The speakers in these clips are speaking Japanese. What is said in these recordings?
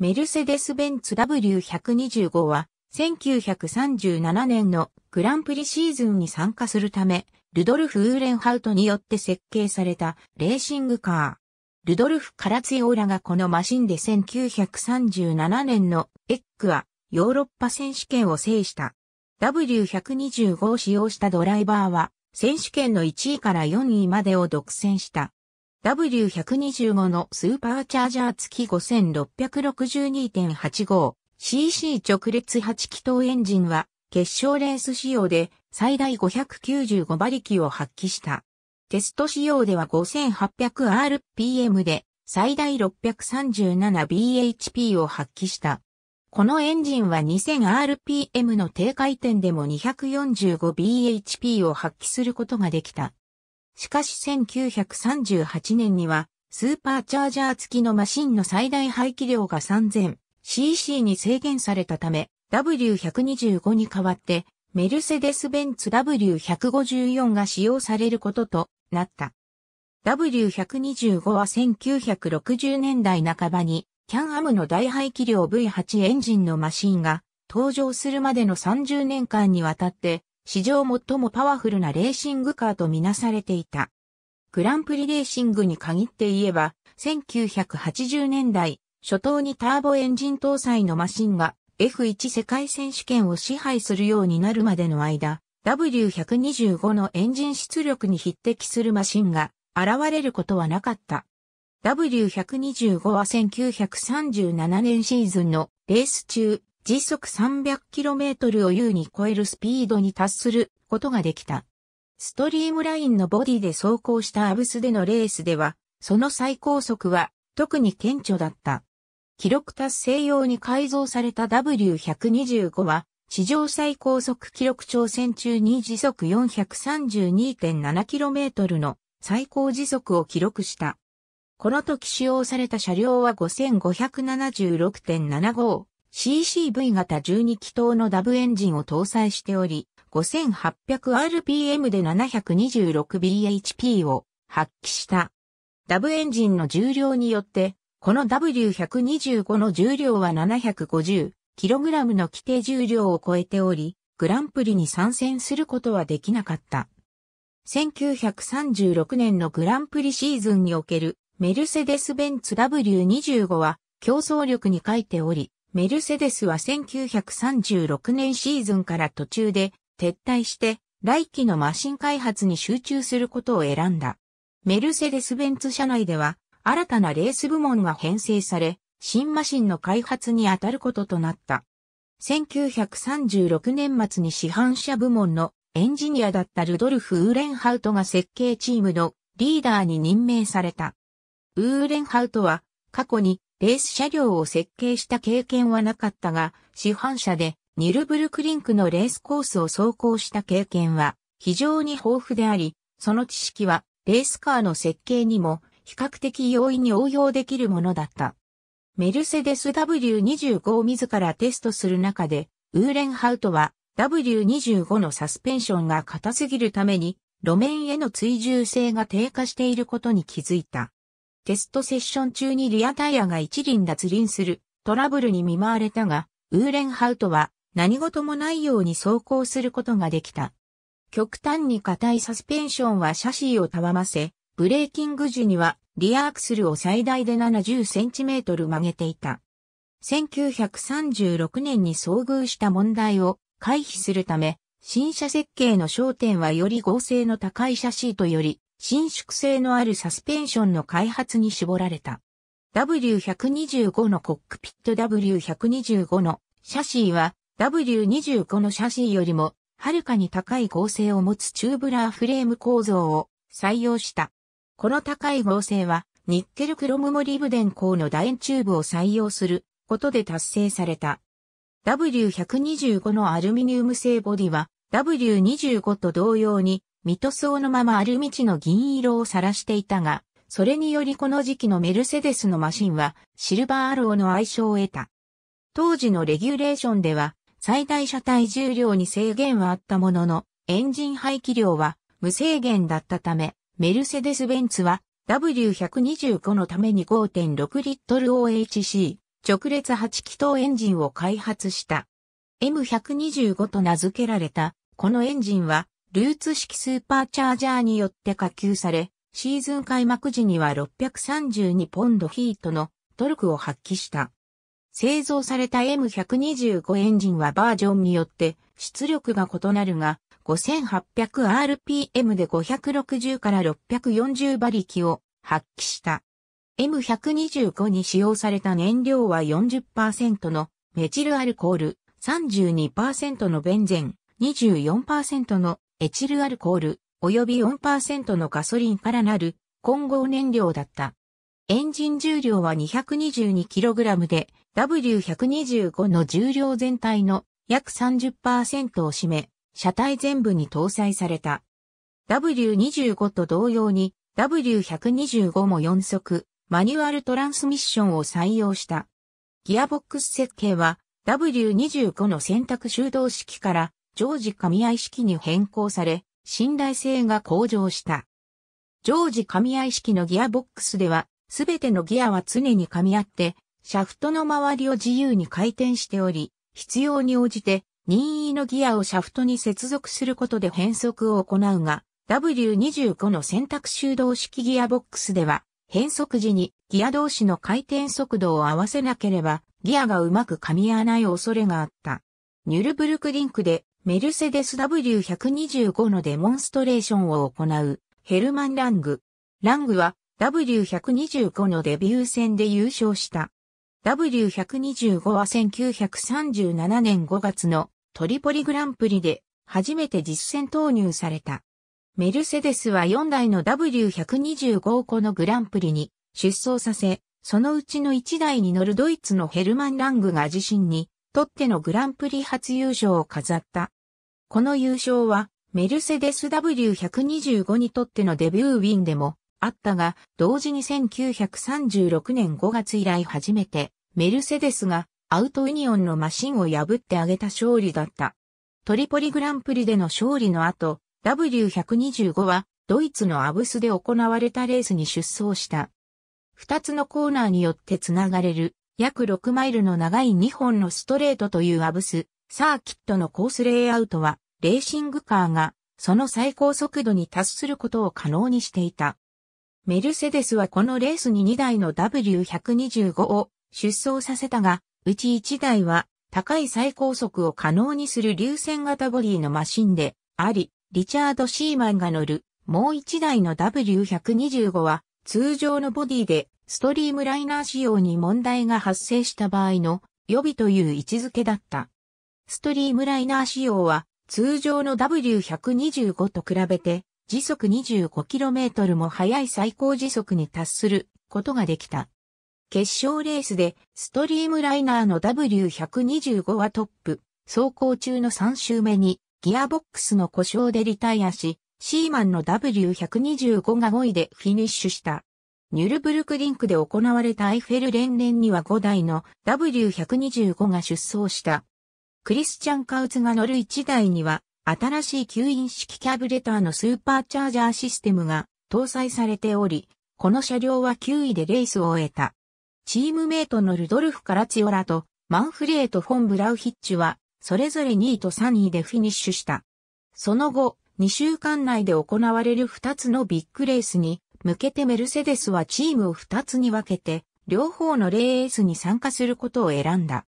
メルセデス・ベンツ W125 は、1937年のグランプリシーズンに参加するため、ルドルフ・ウーレンハウトによって設計されたレーシングカー。ルドルフ・カラツィオーラがこのマシンで1937年のエッグはヨーロッパ選手権を制した。W125 を使用したドライバーは選手権の1位から4位までを独占した。W125 のスーパーチャージャー付き 5662.85cc 直列8気筒エンジンは決勝レース仕様で最大595馬力を発揮した。テスト仕様では 5800rpm で最大 637bhp を発揮した。このエンジンは 2000rpm の低回転でも 245bhp を発揮することができた。しかし1938年には、スーパーチャージャー付きのマシンの最大排気量が 3000cc に制限されたため、W125 に代わって、メルセデス・ベンツ W154 が使用されることとなった。W125 は1960年代半ばに、キャンアムの大排気量 V8 エンジンのマシンが登場するまでの30年間にわたって、史上最もパワフルなレーシングカーとみなされていた。グランプリレーシングに限って言えば、1980年代、初頭にターボエンジン搭載のマシンが F1 世界選手権を支配するようになるまでの間、W125 のエンジン出力に匹敵するマシンが現れることはなかった。W125 は1937年シーズンのレース中、時速 300km を優に超えるスピードに達することができた。ストリームラインのボディで走行したアブスでのレースでは、その最高速は特に顕著だった。記録達成用に改造された W125 は、地上最高速記録挑戦中に時速 432.7km の最高時速を記録した。この時使用された車両は5576.75 CCV 型12気筒のダブエンジンを搭載しており、5800rpm で 726bhp を発揮した。ダブエンジンの重量によって、この W125 の重量は 750kg の規定重量を超えており、グランプリに参戦することはできなかった。1936年のグランプリシーズンにおけるメルセデス・ベンツ W25 は競争力に書いており、メルセデスは1936年シーズンから途中で撤退して来期のマシン開発に集中することを選んだ。メルセデス・ベンツ社内では新たなレース部門が編成され、新マシンの開発に当たることとなった。1936年末に市販車部門のエンジニアだったルドルフ・ウーレンハウトが設計チームのリーダーに任命された。ウーレンハウトは過去にレース車両を設計した経験はなかったが、市販車でニルブルクリンクのレースコースを走行した経験は非常に豊富であり、その知識はレースカーの設計にも比較的容易に応用できるものだった。メルセデス W25 を自らテストする中で、ウーレンハウトは W25 のサスペンションが硬すぎるために路面への追従性が低下していることに気づいた。テストセッション中にリアタイヤが一輪脱輪するトラブルに見舞われたが、ウーレンハウトは何事もないように走行することができた。極端に硬いサスペンションはシャシーをたわませ、ブレーキング時にはリアアクスルを最大で 70cm 曲げていた。1936年に遭遇した問題を回避するため、新車設計の焦点はより合成の高いシャシーとより伸縮性のあるサスペンションの開発に絞られた。W125 のコックピット W125 のシャシーは W25 のシャシーよりもはるかに高い合成を持つチューブラーフレーム構造を採用した。この高い合成はニッケルクロムモリブデン鋼の楕円チューブを採用することで達成された。W125 のアルミニウム製ボディは W25 と同様にミトスオのままアルミ地の銀色を晒していたが、それによりこの時期のメルセデスのマシンはシルバーアローの愛称を得た。当時のレギュレーションでは最大車体重量に制限はあったものの、エンジン排気量は無制限だったため、メルセデス・ベンツは W125 のために5.6リットル OHC 直列8気筒エンジンを開発した。M125 と名付けられた、このエンジンはルーツ式スーパーチャージャーによって下級され、シーズン開幕時には632ポンドヒートのトルクを発揮した。製造された M125 エンジンはバージョンによって出力が異なるが、5800rpm で560から640馬力を発揮した。M125 に使用された燃料は40%のメチルアルコール、32%のベンゼン、24%のエチルアルコール、及び4%のガソリンからなる混合燃料だった。エンジン重量は 222kg で W125 の重量全体の約30%を占め、車体全部に搭載された。W25 と同様に W125 も4速マニュアルトランスミッションを採用した。ギアボックス設計は W25 の選択手動式から常時噛み合い式に変更され、信頼性が向上した。常時噛み合い式のギアボックスでは、すべてのギアは常に噛み合って、シャフトの周りを自由に回転しており、必要に応じて任意のギアをシャフトに接続することで変速を行うが、W25 の選択修道式ギアボックスでは、変速時にギア同士の回転速度を合わせなければ、ギアがうまく噛み合わない恐れがあった。ニュルブルクリンクでメルセデス W125 のデモンストレーションを行うヘルマン・ラング。ラングは W125 のデビュー戦で優勝した。W125 は1937年5月のトリポリグランプリで初めて実戦投入された。メルセデスは4台の W125 個のグランプリに出走させ、そのうちの1台に乗るドイツのヘルマン・ラングが自身にとってのグランプリ初優勝を飾った。この優勝は、メルセデス W125 にとってのデビューウィンでもあったが、同時に1936年5月以来初めて、メルセデスがアウトユニオンのマシンを破ってあげた勝利だった。トリポリグランプリでの勝利の後、W125 はドイツのアブスで行われたレースに出走した。二つのコーナーによってつながれる約6マイルの長い2本のストレートというアブス、サーキットのコースレイアウトは、レーシングカーが、その最高速度に達することを可能にしていた。メルセデスはこのレースに2台の W125 を出走させたが、うち1台は高い最高速を可能にする流線型ボディのマシンであり、リチャード・シーマンが乗るもう1台の W125 は通常のボディでストリームライナー仕様に問題が発生した場合の予備という位置づけだった。ストリームライナー仕様は通常の W125 と比べて時速 25km も速い最高時速に達することができた。決勝レースでストリームライナーの W125 はトップ、走行中の3周目にギアボックスの故障でリタイアし、シーマンの W125 が5位でフィニッシュした。ニュルブルクリンクで行われたアイフェル連連には5台の W125 が出走した。クリスチャン・カウツが乗る1台には、新しい吸引式キャブレターのスーパーチャージャーシステムが搭載されており、この車両は9位でレースを終えた。チームメイトのルドルフ・カラチオラとマンフレート・フォン・ブラウヒッチは、それぞれ2位と3位でフィニッシュした。その後、2週間内で行われる2つのビッグレースに向けてメルセデスはチームを2つに分けて、両方のレースに参加することを選んだ。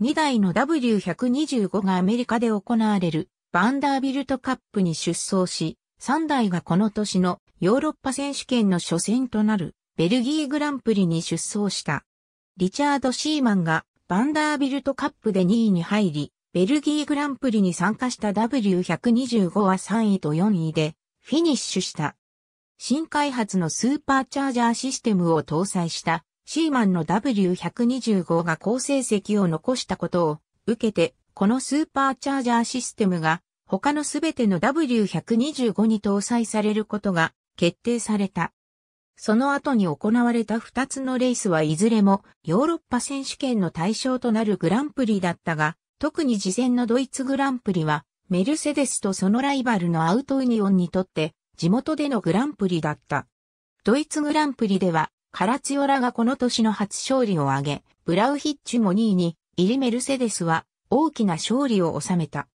2台の W125 がアメリカで行われるバンダービルトカップに出走し、3台がこの年のヨーロッパ選手権の初戦となるベルギーグランプリに出走した。リチャード・シーマンがバンダービルトカップで2位に入り、ベルギーグランプリに参加した W125 は3位と4位でフィニッシュした。新開発のスーパーチャージャーシステムを搭載したシーマンの W125 が好成績を残したことを受けて、このスーパーチャージャーシステムが他のすべての W125 に搭載されることが決定された。その後に行われた2つのレースはいずれもヨーロッパ選手権の対象となるグランプリだったが、特に事前のドイツグランプリはメルセデスとそのライバルのアウトユニオンにとって地元でのグランプリだった。ドイツグランプリでは、カラツヨラがこの年の初勝利を挙げ、ブラウヒッチュも2位に、イリメルセデスは大きな勝利を収めた。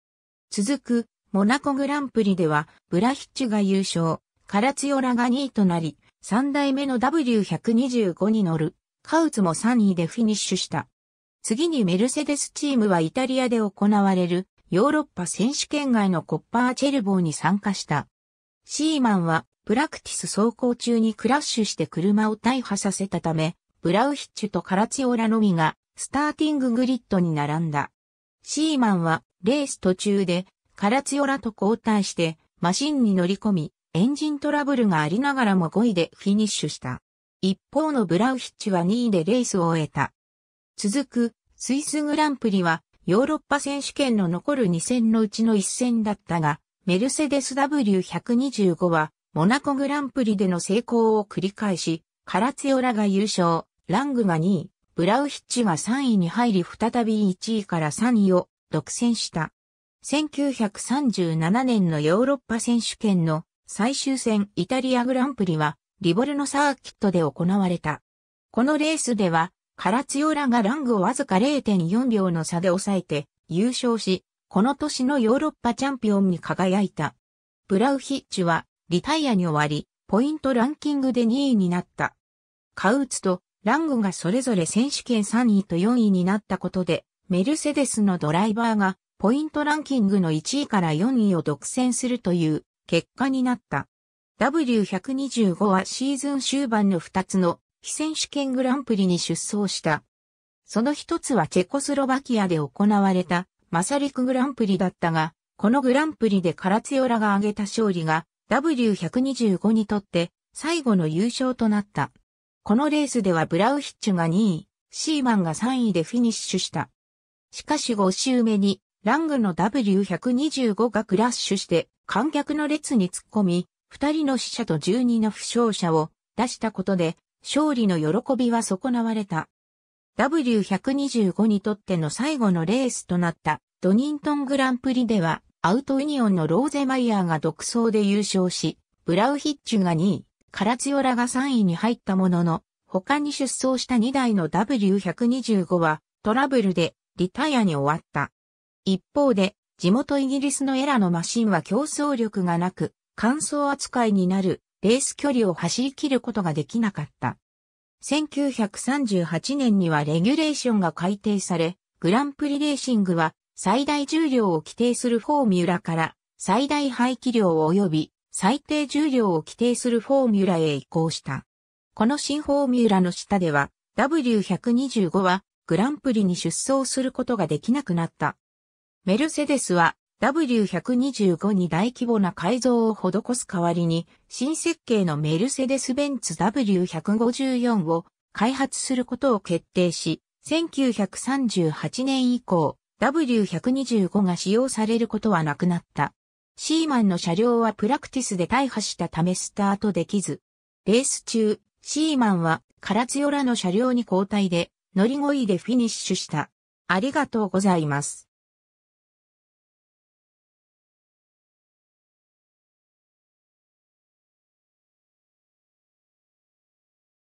続く、モナコグランプリでは、ブラヒッチュが優勝、カラツヨラが2位となり、3代目の W125 に乗る、カウツも3位でフィニッシュした。次にメルセデスチームはイタリアで行われるヨーロッパ選手権外のコッパーチェルボーに参加した。シーマンはプラクティス走行中にクラッシュして車を大破させたため、ブラウヒッチュとカラチオラのみがスターティンググリッドに並んだ。シーマンはレース途中でカラチオラと交代してマシンに乗り込み、エンジントラブルがありながらも5位でフィニッシュした。一方のブラウヒッチは2位でレースを終えた。続くスイスグランプリはヨーロッパ選手権の残る2戦のうちの1戦だったが、メルセデス W125 は、モナコグランプリでの成功を繰り返し、カラツヨラが優勝、ラングが2位、ブラウヒッチが3位に入り再び1位から3位を独占した。1937年のヨーロッパ選手権の最終戦イタリアグランプリはリボルのサーキットで行われた。このレースではカラツヨラがラングをわずか0.4秒の差で抑えて優勝し、この年のヨーロッパチャンピオンに輝いた。ブラウヒッチはリタイアに終わり、ポイントランキングで2位になった。カウツとラングがそれぞれ選手権3位と4位になったことで、メルセデスのドライバーがポイントランキングの1位から4位を独占するという結果になった。W125 はシーズン終盤の2つの非選手権グランプリに出走した。その一つはチェコスロバキアで行われたマサリクグランプリだったが、このグランプリでカラツヨラが挙げた勝利が W125 にとって最後の優勝となった。このレースではブラウヒッチュが2位、シーマンが3位でフィニッシュした。しかし5周目にラングの W125 がクラッシュして観客の列に突っ込み、2人の死者と12の負傷者を出したことで勝利の喜びは損なわれた。W125 にとっての最後のレースとなったドニントングランプリではアウトユニオンのローゼマイヤーが独走で優勝し、ブラウヒッチュが2位、カラツヨラが3位に入ったものの、他に出走した2台の W125 はトラブルでリタイアに終わった。一方で、地元イギリスのエラのマシンは競争力がなく、乾燥扱いになるレース距離を走り切ることができなかった。1938年にはレギュレーションが改定され、グランプリレーシングは最大重量を規定するフォーミュラから最大排気量及び最低重量を規定するフォーミュラへ移行した。この新フォーミュラの下では W125 はグランプリに出走することができなくなった。メルセデスは W125 に大規模な改造を施す代わりに、新設計のメルセデス・ベンツ W154 を開発することを決定し、1938年以降、W125 が使用されることはなくなった。シーマンの車両はプラクティスで大破したためスタートできず、レース中、シーマンはカラツヨラの車両に交代で乗り越えでフィニッシュした。ありがとうございます。